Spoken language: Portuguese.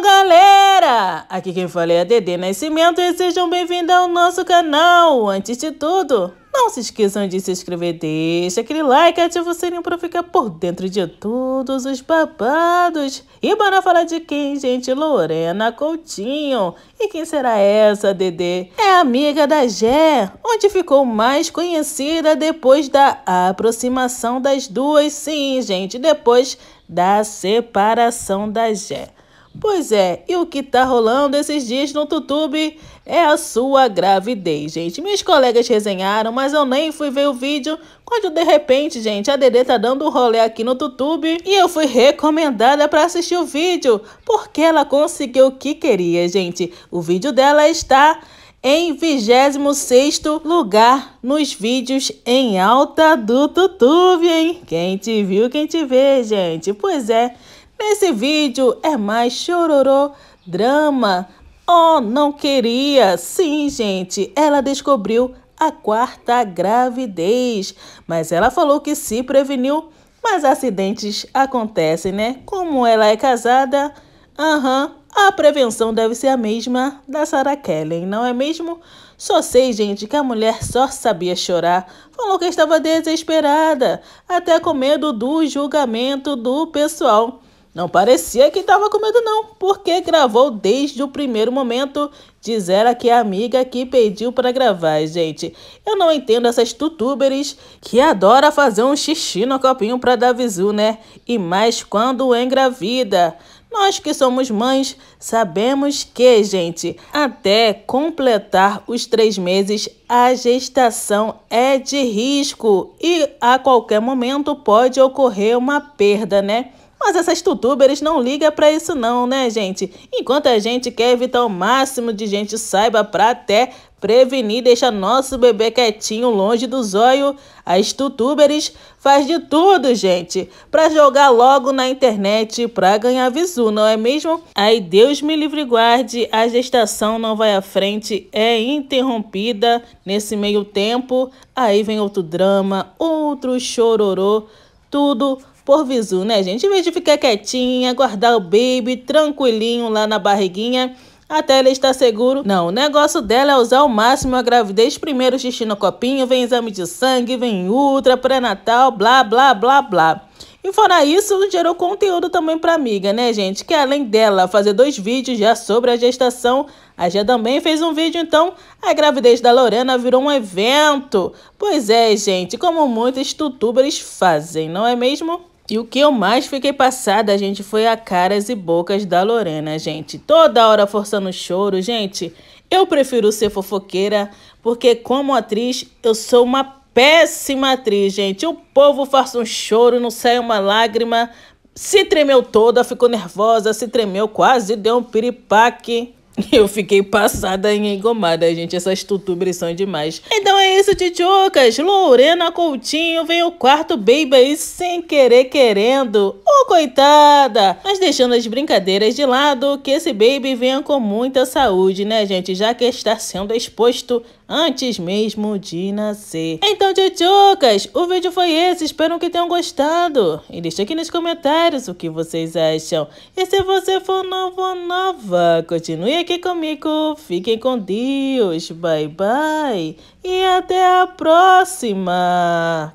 galera! Aqui quem fala é a Dede Nascimento e sejam bem-vindos ao nosso canal! Antes de tudo, não se esqueçam de se inscrever, deixa aquele like e ativa o sininho para ficar por dentro de todos os babados. E bora falar de quem, gente? Lorena Coutinho. E quem será essa, Dedê? É amiga da Gé, onde ficou mais conhecida depois da aproximação das duas. Sim, gente, depois da separação da Gé. Pois é, e o que tá rolando esses dias no YouTube é a sua gravidez, gente. Minhas colegas resenharam, mas eu nem fui ver o vídeo quando de repente, gente, a Dedê tá dando um rolê aqui no YouTube e eu fui recomendada para assistir o vídeo, porque ela conseguiu o que queria, gente. O vídeo dela está em 26º lugar nos vídeos em alta do YouTube, hein? Quem te viu, quem te vê, gente. Pois é. Nesse vídeo é mais chororô, drama. Oh, não queria! Sim, gente, ela descobriu a quarta gravidez, mas ela falou que se preveniu. Mas acidentes acontecem, né? Como ela é casada, aham, uhum, a prevenção deve ser a mesma da Sarah Kellen, não é mesmo? Só sei, gente, que a mulher só sabia chorar. Falou que estava desesperada, até com medo do julgamento do pessoal. Não parecia que estava com medo não, porque gravou desde o primeiro momento. Diz ela que é a amiga que pediu para gravar, gente. Eu não entendo essas tutubers que adoram fazer um xixi no copinho para dar visu, né? E mais quando é engravida. Nós que somos mães sabemos que, gente, até completar os três meses, a gestação é de risco e a qualquer momento pode ocorrer uma perda, né? Mas essas tutubers não ligam para isso não, né, gente? Enquanto a gente quer evitar o máximo de gente saiba para até prevenir deixar nosso bebê quietinho longe do zóio, as tutubers faz de tudo, gente, para jogar logo na internet para ganhar visu, não é mesmo? Aí Deus me livre guarde, a gestação não vai à frente, é interrompida nesse meio tempo, aí vem outro drama, outro chororô, tudo por visu, né, gente? Em vez de ficar quietinha, guardar o baby tranquilinho lá na barriguinha, até ele estar seguro. Não, o negócio dela é usar ao máximo a gravidez. Primeiro xixi no copinho, vem exame de sangue, vem ultra, pré-natal, blá, blá, blá, blá. E fora isso, gerou conteúdo também para amiga, né, gente? Que além dela fazer dois vídeos já sobre a gestação, a Gia também fez um vídeo, então a gravidez da Lorena virou um evento. Pois é, gente, como muitos YouTubers fazem, não é mesmo? E o que eu mais fiquei passada, gente, foi a caras e bocas da Lorena, gente. Toda hora forçando o choro, gente. Eu prefiro ser fofoqueira, porque como atriz eu sou uma Péssima atriz, gente. O povo faz um choro, não sai uma lágrima. Se tremeu toda, ficou nervosa, se tremeu, quase deu um piripaque. Eu fiquei passada e engomada, gente. Essas tutubres são demais. Então é isso, titiocas. Lorena Coutinho veio o quarto baby sem querer, querendo. Oh, coitada! Mas deixando as brincadeiras de lado, que esse baby venha com muita saúde, né, gente? Já que está sendo exposto antes mesmo de nascer. Então, tchutchucas, o vídeo foi esse. Espero que tenham gostado. E deixa aqui nos comentários o que vocês acham. E se você for novo ou nova, continue aqui comigo. Fiquem com Deus. Bye, bye. E até a próxima.